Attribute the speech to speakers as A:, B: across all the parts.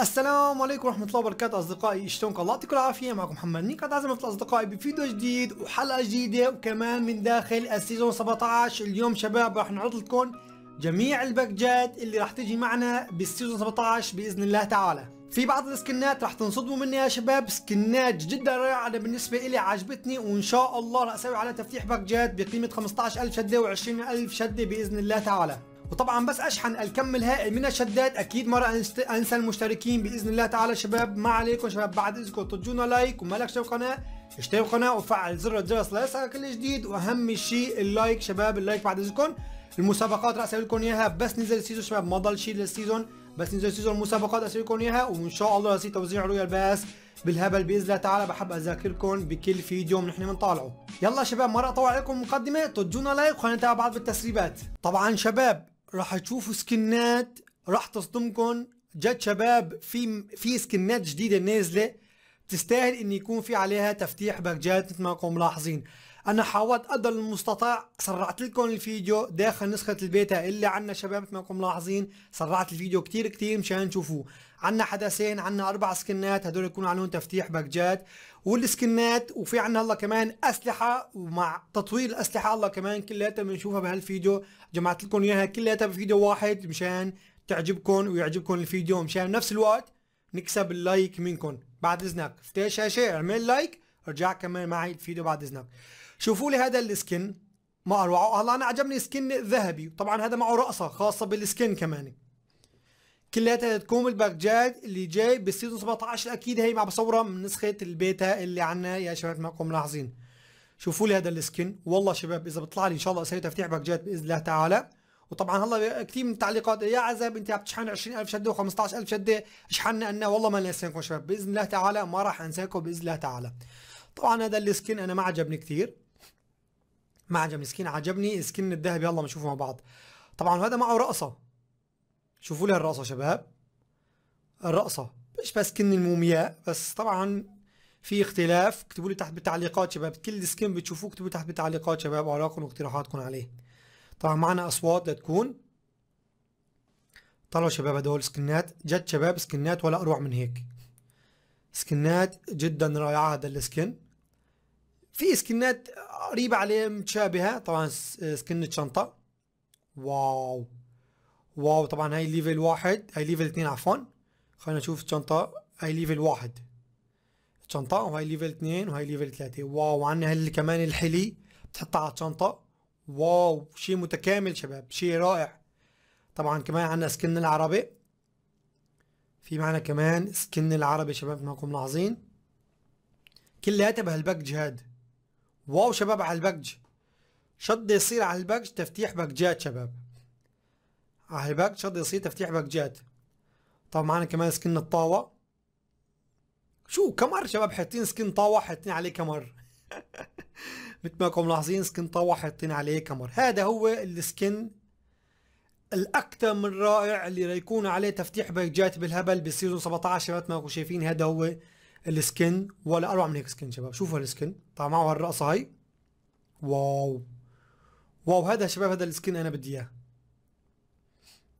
A: السلام عليكم ورحمة الله وبركاته أصدقائي شلونكم الله يعطيكم العافية معكم محمد نيك عزمت أصدقائي بفيديو جديد وحلقة جديدة وكمان من داخل السيزون 17 اليوم شباب راح نعرض لكم جميع الباكجات اللي راح تجي معنا بالسيزون 17 بإذن الله تعالى في بعض السكنات راح تنصدموا مني يا شباب سكنات جدا رائعه انا بالنسبه لي عجبتني وان شاء الله راح اسوي على تفتيح باكجات بقيمه 15000 شده و20000 شده باذن الله تعالى وطبعا بس اشحن الكم الهائل من الشدات اكيد مره انسى المشتركين باذن الله تعالى شباب ما عليكم شباب بعد اذنكم تدونا لايك وما ومالكش قناه اشترك القناه وفعل زر الجرس ليصلك كل جديد واهم شيء اللايك شباب اللايك بعد اذنكم المسابقات راح اسوي لكم اياها بس نزل السيزون شباب ما ضل شيء للسيزون بس نزل سيزون مسابقات اسوي لكم اياها وان شاء الله راح توزيع رويال باس بالهبل باذن الله تعالى بحب اذاكركم بكل فيديو نحن بنطالعه يلا شباب ما راح اطول عليكم مقدمه تدونا لايك وخلينا نتابع بعض بالتسريبات طبعا شباب راح تشوفوا سكنات راح تصدمكم جد شباب في في سكنات جديده نازله تستاهل ان يكون في عليها تفتيح باكجات مثل ما انكم ملاحظين انا حاولت قدر المستطاع سرعت لكم الفيديو داخل نسخه البيتا اللي عنا شباب مثل ما انكم ملاحظين سرعت الفيديو كتير كتير مشان تشوفوه عنا حدثين عنا اربع سكنات هدول يكون عليهم تفتيح باكجات والسكنات وفي عنا الله كمان اسلحه ومع تطوير الاسلحه الله كمان كلياتها بنشوفها بهالفيديو جمعت لكم اياها كلياتها بفيديو واحد مشان تعجبكم ويعجبكم الفيديو مشان نفس الوقت نكسب اللايك منكم بعد اذنك افتح شاشه اعمل لايك ارجع كمل معي الفيديو بعد اذنك شوفوا لي هذا السكن ما اروع هلا انا عجبني سكن ذهبي طبعا هذا معه رقصه خاصه بالسكن كمان كلياتها تكون الباكجات اللي جاي بالسيزون 17 اكيد هي مع بصوره من نسخه البيتا اللي عنا يا شباب معكم ملاحظين شوفوا لي هذا السكن والله شباب اذا بيطلع لي ان شاء الله اسوي تفتيح باكجات باذن الله تعالى وطبعا هلا كثير من التعليقات يا عزب انت عم تشحن 20000 شده و15000 شده شحننا انا والله ما ننساكم شباب باذن الله تعالى ما راح انساكم باذن الله تعالى طبعا هذا السكن انا ما عجبني كثير معجم سكين عجبني سكين الذهب يلا نشوفه مع بعض طبعا هذا معه رقصه شوفوا لي الرقصه شباب الرقصه مش بس سكن المومياء بس طبعا في اختلاف اكتبوا لي تحت بالتعليقات شباب كل سكين بتشوفوه اكتبوا تحت بالتعليقات شباب ارائكم واقتراحاتكم عليه طبعا معنا اصوات لتكون طلعوا شباب هدول سكنات جد شباب سكنات ولا اروع من هيك سكنات جدا رائعه هذا السكن في سكنات قريبة عليه متشابهة طبعا سكنة شنطة واو واو طبعا هاي ليفل واحد هاي ليفل اثنين عفوا خلينا نشوف الشنطة هاي ليفل واحد شنطة وهاي ليفل اثنين وهاي ليفل ثلاثة واو عندنا هل كمان الحلي بتحطها على الشنطة واو شيء متكامل شباب شيء رائع طبعا كمان عندنا سكن العربي في معنا كمان سكن العربي شباب انكم ملاحظين كلياتها بهالباكج هذا واو شباب على شو بده يصير على الباكج تفتيح باكجات شباب على شو بده يصير تفتيح باكجات طب معنا كمان سكن الطاوة شو كمر شباب حاطين سكن طاوة حاطين عليه كمر مثل ما كنتم ملاحظين سكن طاوة حاطين عليه كمر هذا هو السكن الاكثر من رائع اللي رايكون عليه تفتيح باكجات بالهبل بالسيزون 17 مثل ما كنتم شايفين هذا هو السكن ولا اروع من هيك سكن شباب شوفوا هالسكن طبعا هالرقصه هاي واو واو هذا شباب هذا السكن انا بدي اياه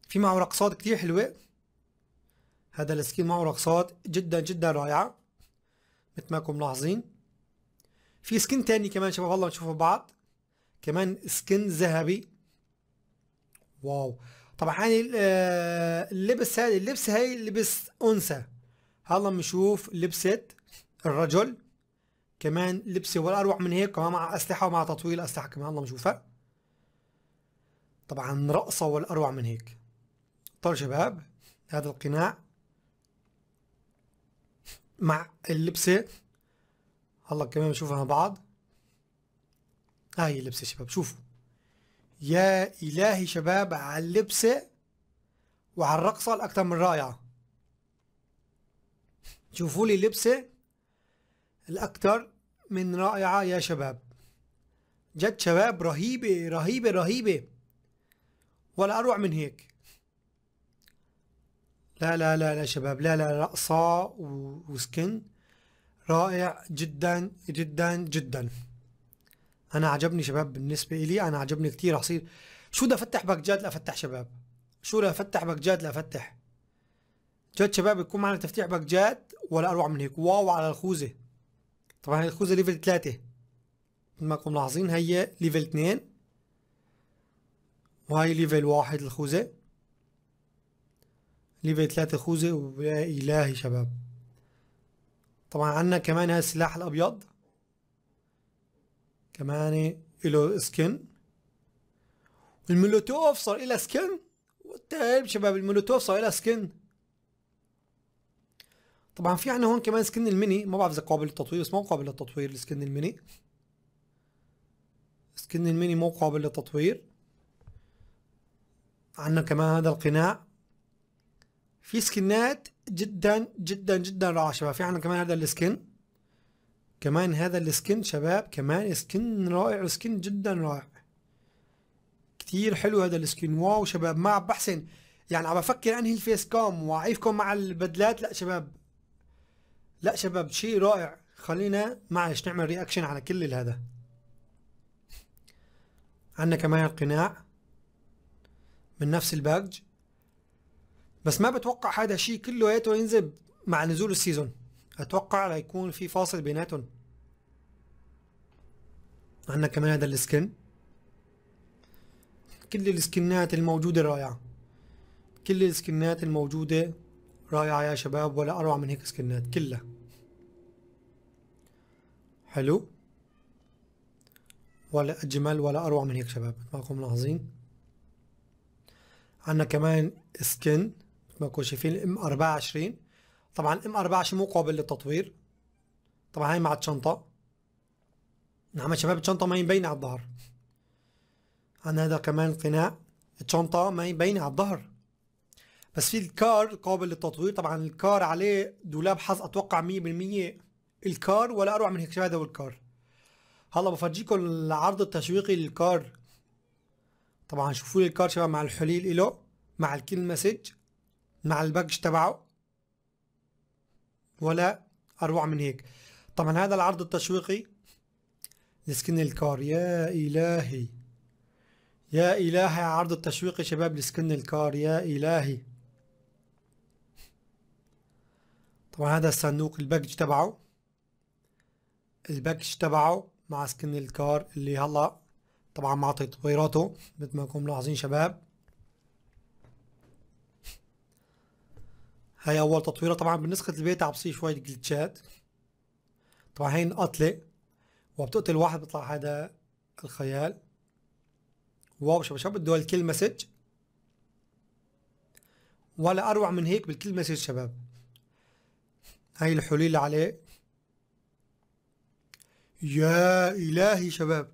A: في معه رقصات كتير حلوه هذا السكين معه رقصات جدا جدا رائعه مثل ما كنتم ملاحظين في سكين تاني كمان شباب والله نشوفه بعض كمان سكين ذهبي واو طبعا هاي آه، اللبس هاي اللبس هاي لبس انثى هلا بنشوف لبسة الرجل كمان لبسة ولا أروع من هيك كمان مع أسلحة ومع تطويل أسلحة كمان هلا بنشوفها طبعا رقصة ولا أروع من هيك طيب شباب هذا القناع مع اللبسة هلا كمان بنشوفها مع بعض هاي اللبسة شباب شوفوا يا إلهي شباب على اللبسة وعلى الرقصة الأكثر من رائعة شوفوا لي لبسة الاكثر من رائعة يا شباب جد شباب رهيبة رهيبة رهيبة ولا أروع من هيك لا لا لا لا شباب لا لا رقصة وسكن رائع جدا جدا جدا أنا عجبني شباب بالنسبة إلي أنا عجبني كتير حصير شو بدي أفتح باكجات لأفتح شباب شو بدي أفتح باكجات لأفتح جد شباب يكون معنا تفتيح باكجات ولا اروع من هيك واو على الخوذه طبعا الخوذه ليفل 3 مثل ما كنتم ملاحظين هي ليفل 2 وهي ليفل 1 الخوذه ليفل 3 خوذه ويا الهي شباب طبعا عندنا كمان هذا السلاح الابيض كمان له سكن المولوتوف صار إلها سكن وتعب طيب شباب المولوتوف صار إلها سكن طبعا في عندنا هون كمان سكن الميني ما بعرف اذا قابل للتطوير بس مو قابل للتطوير السكن الميني سكن الميني مو قابل للتطوير عندنا كمان هذا القناع في سكنات جدا جدا جدا رائعه شباب في عندنا كمان هذا السكن كمان هذا السكن شباب كمان سكن رائع سكن جدا رائع كتير حلو هذا السكن واو شباب ما عم بحسن يعني عم بفكر انهي الفيس كوم واعيفكم مع البدلات لا شباب لا شباب شيء رائع خلينا معلش نعمل رياكشن على كل هذا عندنا كمان القناع من نفس الباج بس ما بتوقع هذا الشيء كلياته ينزل مع نزول السيزون اتوقع ليكون في فاصل بيناتهم عندنا كمان هذا السكن كل السكنات الموجودة رائعة كل السكنات الموجودة رائعة يا شباب ولا أروع من هيك سكنات كلها حلو ولا أجمل ولا أروع من هيك شباب معكم ما أكون ملاحظين عنا كمان سكن مثل ما أكون شايفين ام 24 طبعا ام 24 مو قابل للتطوير طبعا هاي مع الشنطة نعم شباب الشنطة ما هي مبينة على الظهر عنا هذا كمان قناع الشنطة ما هي مبينة على الظهر بس في الكار قابل للتطوير طبعا الكار عليه دولاب حظ اتوقع 100% الكار ولا اروع من اكتشاف هذا والكار هلا بفرجيكم العرض التشويقي للكار طبعا شوفوا لي الكار شباب مع الحليل له مع الكل مسج مع الباكج تبعه ولا اروع من هيك طبعا هذا العرض التشويقي لسكن الكار يا الهي يا الهي عرض التشويقي شباب لسكن الكار يا الهي طبعا هذا الصندوق الباكج تبعه الباكج تبعه مع سكن الكار اللي هلا طبعا مع تطويراته مثل ما انكم ملاحظين شباب هاي اول تطويره طبعا بنسخه البيت عم بصير شويه جلتشات طبعا هي قتله وبتقتل واحد بيطلع هذا الخيال واو شباب شباب بده الكل مسج ولا اروع من هيك بالكل مسج شباب هاي الحلول اللي عليه يا إلهي شباب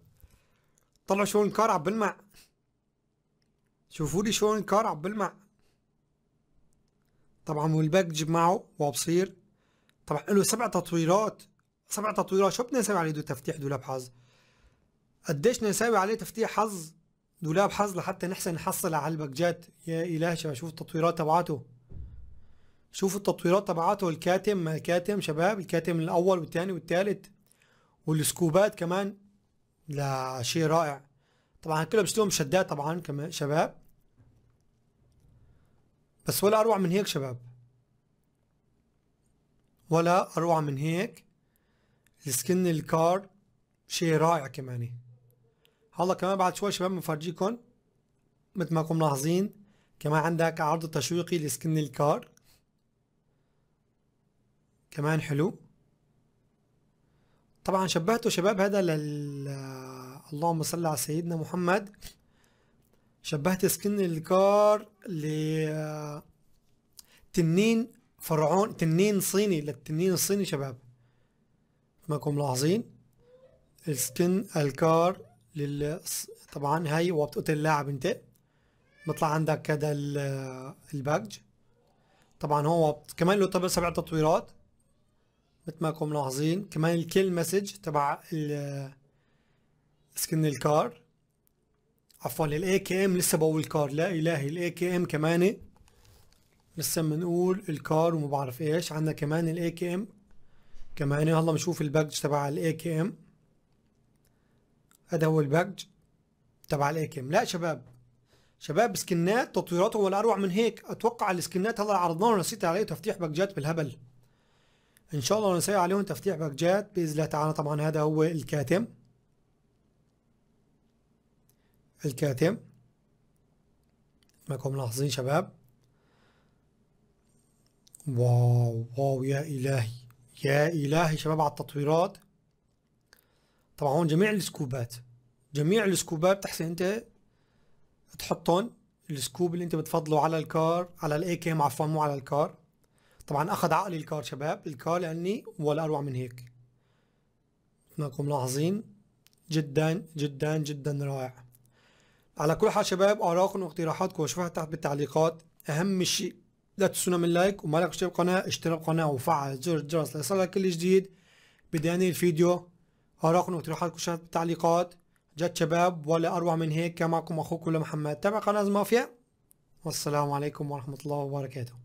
A: طلعوا شلون الكار عم بلمع شوفوا لي الكار عم بلمع طبعا والباكج معه وابصير طبعا له سبع تطويرات سبع تطويرات شو بنساوي عليه دو تفتيح دولاب حظ قديش نساوي عليه تفتيح حظ دولاب حظ لحتى نحسن نحصل على الباكجات يا إلهي شباب شوفوا التطويرات تبعته شوفوا التطويرات تبعته الكاتم ما الكاتم شباب الكاتم الأول والثاني والثالث والسكوبات كمان لا شيء رائع طبعا كلهم بشتهم شدات طبعا كمان شباب بس ولا اروع من هيك شباب ولا اروع من هيك السكن الكار شيء رائع كمان هلا كمان بعد شوي شباب بنفرجيكم مثل ما كنتم ملاحظين كمان عندك عرض تشويقي لسكن الكار كمان حلو طبعا شبهته شباب هذا لل اللهم صل على سيدنا محمد شبهت سكن الكار ل تنين فرعون تنين صيني للتنين الصيني شباب ماكم ملاحظين السكن الكار لل طبعا هاي وبتقتل اللاعب انت بيطلع عندك هذا الباكج طبعا هو كمان له تبع سبع تطويرات مثل ما كم ملاحظين كمان الكل مسج تبع ال سكن الكار عفوا الاي كي ام لسه بقول الكار لا الهي الاي كي ام كمان لسه بنقول الكار وما بعرف ايش عندنا كمان الاي كي ام كمان هلا بنشوف الباكج تبع الاي كي ام هذا هو الباكج تبع الاي كي ام لا شباب شباب سكنات تطويراتهم ولا اروع من هيك اتوقع السكنات هلا عرضناهم نسيت عليه تفتيح باكجات بالهبل ان شاء الله نسوي عليهم تفتيح باكجات باذن الله تعالى طبعا هذا هو الكاتم الكاتم انكم ملاحظين شباب واو واو يا الهي يا الهي شباب على التطويرات طبعا هون جميع السكوبات جميع السكوبات بتحسن انت تحطهم السكوب اللي انت بتفضله على الكار على الاي كي عفوا مو على الكار طبعا اخذ عقلي الكار شباب الكار لاني يعني ولا اروع من هيك انكم ملاحظين جدا جدا جدا رائع على كل حال شباب اراءكم واقتراحاتكم واشوفها تحت بالتعليقات اهم شيء لا تنسونا من لايك وما اشترك القناه اشترك القناه وفعل زر الجرس ليصلك كل جديد بداني الفيديو اراءكم واقتراحاتكم شاركوا بالتعليقات جد شباب ولا اروع من هيك كان معكم اخوكم محمد تابع قناه مافيا والسلام عليكم ورحمه الله وبركاته